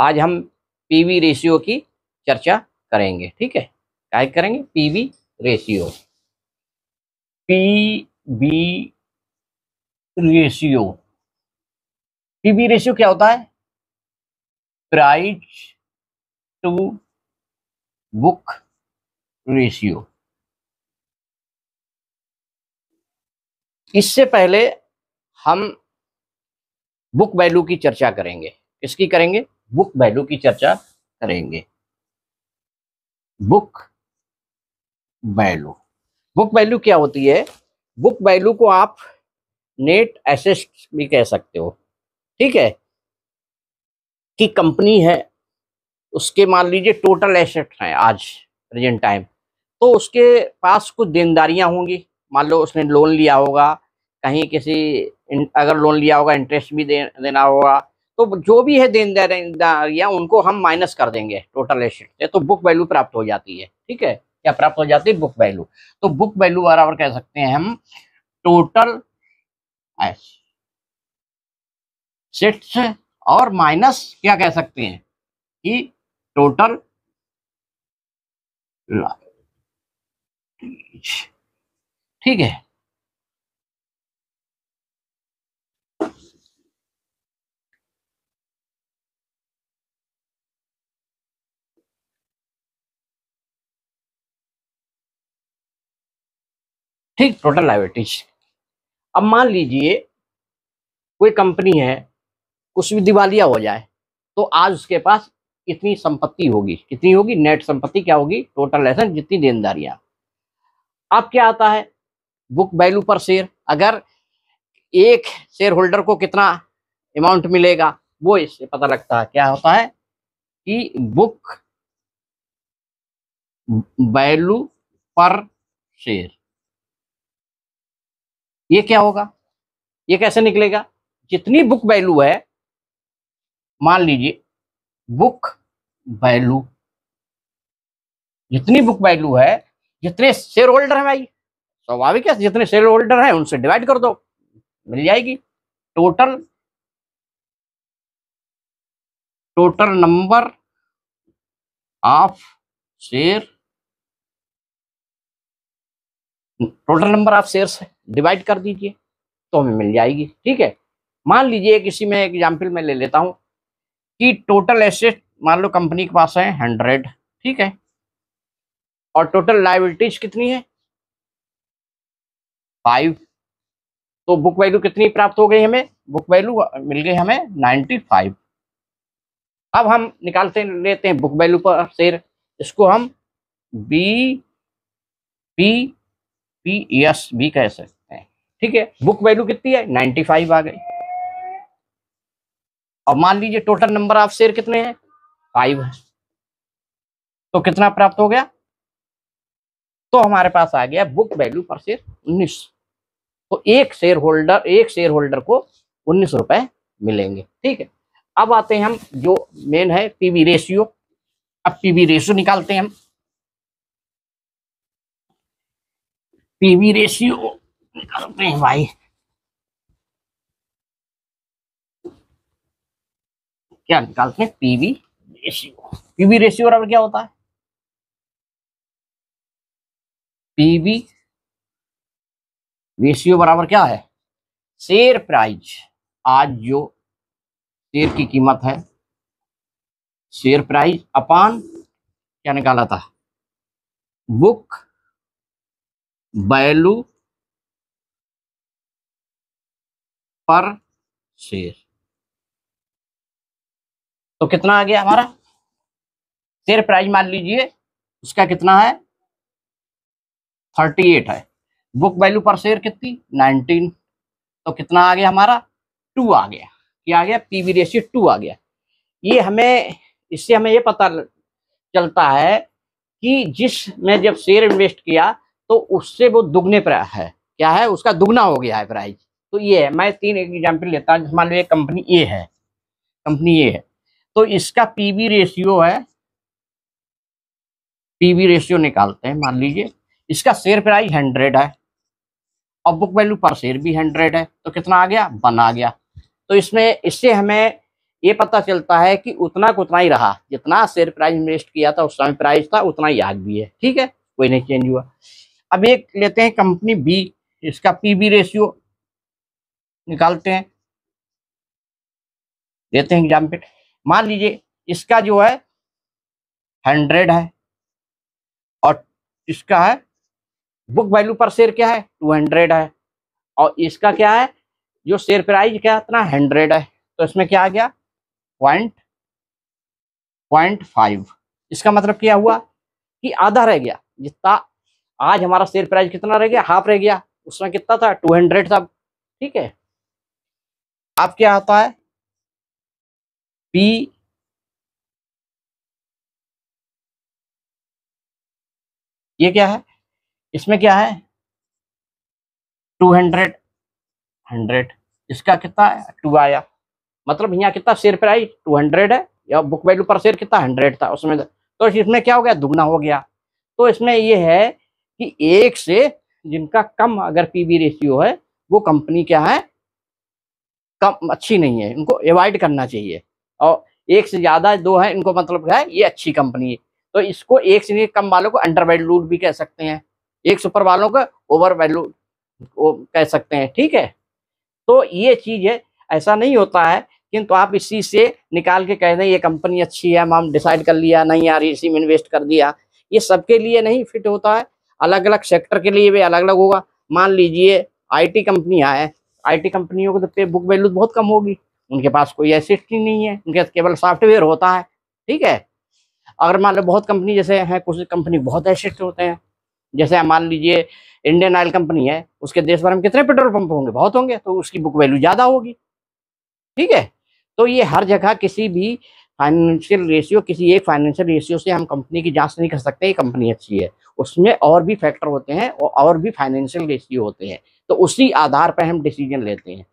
आज हम PV ratio की चर्चा करेंगे ठीक है क्या करेंगे PV ratio P B ratio PV ratio क्या होता है प्राइस टू बुक रेशियो इससे पहले हम बुक वैल्यू की चर्चा करेंगे किसकी करेंगे बुक वैल्यू की चर्चा करेंगे बुक वैल्यू बुक वैल्यू क्या होती है बुक वैल्यू को आप नेट एसेस्ट भी कह सकते हो ठीक है कि कंपनी है उसके मान लीजिए टोटल एसेट हैं आज प्रेजेंट टाइम तो उसके पास कुछ देनदारियां होंगी मान लो उसने लोन लिया होगा कहीं किसी अगर लोन लिया होगा इंटरेस्ट भी दे, देना होगा तो जो भी है देनदार या उनको हम माइनस कर देंगे टोटल एसेट से तो बुक वैल्यू प्राप्त हो जाती है ठीक है क्या प्राप्त हो जाती है बुक वैल्यू तो बुक वैल्यू बराबर कह सकते हैं हम टोटल एसेट्स और माइनस क्या कह सकते हैं कि टोटल ठीक है ठीक टोटल लाइबिलिटीज अब मान लीजिए कोई कंपनी है कुछ भी दिवालिया हो जाए तो आज उसके पास कितनी संपत्ति होगी कितनी होगी नेट संपत्ति क्या होगी टोटल एसेट जितनी देनदारियां अब क्या आता है बुक वैल्यू पर शेयर अगर एक शेयर होल्डर को कितना अमाउंट मिलेगा वो इससे पता लगता है क्या होता है कि बुक वैल्यू पर शेयर ये क्या होगा ये कैसे निकलेगा जितनी बुक वैल्यू है मान लीजिए बुक वैल्यू जितनी बुक वैल्यू है जितने शेयर होल्डर है भाई स्वाभाविक है जितने शेयर होल्डर हैं उनसे डिवाइड कर दो मिल जाएगी total total number of share total number of shares है डिवाइड कर दीजिए तो हमें मिल जाएगी ठीक है मान लीजिए किसी में एग्जाम्पल में ले लेता हूँ कि टोटल एसेट मान लो कंपनी के पास है हंड्रेड ठीक है और टोटल लाइबिलिटीज कितनी है फाइव तो बुक वैल्यू कितनी प्राप्त हो गई हमें बुक वैल्यू मिल गई हमें नाइन्टी फाइव अब हम निकालते लेते हैं बुक वैल्यू पर शेयर इसको हम बी पी पी एस भी कह सकते हैं ठीक है बुक वैल्यू कितनी है फाइव आ गई अब मान लीजिए टोटल नंबर ऑफ शेयर कितने हैं फाइव है तो कितना प्राप्त हो गया तो हमारे पास आ गया बुक वैल्यू पर शेयर उन्नीस तो एक शेयर होल्डर एक शेयर होल्डर को उन्नीस रुपए मिलेंगे ठीक है अब आते हैं हम जो मेन है पीवी रेशियो अब पीवी रेशियो निकालते हैं हम पीवी रेशियो करते हैं भाई क्या निकालते हैं पीवी रेशियो पीवी रेशियो बराबर क्या होता है पीवी रेशियो बराबर क्या है शेयर प्राइस आज जो शेयर की कीमत है शेयर प्राइस अपान क्या निकाला था बुक वैल्यू पर शेयर तो कितना आ गया हमारा शेयर प्राइस मान लीजिए उसका कितना है थर्टी एट है बुक वैल्यू पर शेयर कितनी नाइनटीन तो कितना आ गया हमारा टू आ गया क्या आ गया पीवी रेशियो टू आ गया ये हमें इससे हमें ये पता चलता है कि जिसने जब शेयर इन्वेस्ट किया तो उससे वो दुगने पर है क्या है उसका दुगना हो गया है प्राइस तो ये है मैं तीन एक एग्जाम्पल लेता हूँ मान लो ये कंपनी ए है कंपनी ए है तो इसका पीवी रेशियो है पीवी रेशियो निकालते हैं मान लीजिए इसका शेयर प्राइस हंड्रेड है और बुक वैल्यू पर शेयर भी हंड्रेड है तो कितना आ गया वन आ गया तो इसमें इससे हमें ये पता चलता है कि उतना को उतना ही रहा जितना शेयर प्राइस इन्वेस्ट किया था उस समय प्राइस था उतना ही आग भी है ठीक है कोई नहीं चेंज हुआ अब एक लेते हैं कंपनी बी इसका पीबी रेशियो निकालते हैं देते हैं एग्जाम पे मान लीजिए इसका जो है हंड्रेड है और इसका है बुक वैल्यू पर शेयर क्या है टू हंड्रेड है और इसका क्या है जो शेयर प्राइस क्या इतना हंड्रेड है तो इसमें क्या आ गया पॉइंट पॉइंट फाइव इसका मतलब क्या हुआ कि आधा रह गया जितना आज हमारा शेयर प्राइस कितना रह गया हाफ रह गया उसमें कितना था टू हंड्रेड था ठीक है अब क्या आता है पी ये क्या है इसमें क्या है टू हंड्रेड हंड्रेड इसका कितना टू आया मतलब यहाँ कितना शेयर प्राइस टू हंड्रेड है या बुक वैल्यू पर शेयर कितना हंड्रेड था उसमें तो इसमें क्या हो गया दुगना हो गया तो इसमें ये है कि एक से जिनका कम अगर पीबी रेशियो है वो कंपनी क्या है कम अच्छी नहीं है इनको अवॉइड करना चाहिए और एक से ज़्यादा दो है इनको मतलब क्या है ये अच्छी कंपनी है तो इसको एक से कम वालों को अंडर वैल्यूड भी कह सकते हैं एक सुपर वालों को ओवर वैल्यूड कह सकते हैं ठीक है तो ये चीज़ है ऐसा नहीं होता है किंतु तो आप इसी से निकाल के कह दें ये कंपनी अच्छी है हम डिसाइड कर लिया नहीं यार इसी में इन्वेस्ट कर दिया ये सबके लिए नहीं फिट होता है अलग अलग सेक्टर के लिए भी अलग अलग होगा मान लीजिए आईटी कंपनी हैं आईटी कंपनियों तो पे बुक वैल्यू बहुत कम होगी उनके पास कोई एसिस्ट ही नहीं है उनके केवल सॉफ्टवेयर होता है ठीक है अगर मान लो बहुत कंपनी जैसे हैं कुछ कंपनी बहुत एसिस्ट होते हैं जैसे मान लीजिए इंडियन ऑयल कंपनी है उसके देश भर में कितने पेट्रोल पंप होंगे बहुत होंगे तो उसकी बुक वैल्यू ज़्यादा होगी ठीक है तो ये हर जगह किसी भी फाइनेंशियल रेशियो किसी एक फाइनेंशियल रेशियो से हम कंपनी की जांच नहीं कर सकते ये कंपनी अच्छी है उसमें और भी फैक्टर होते हैं और, और भी फाइनेंशियल रेशियो होते हैं तो उसी आधार पर हम डिसीजन लेते हैं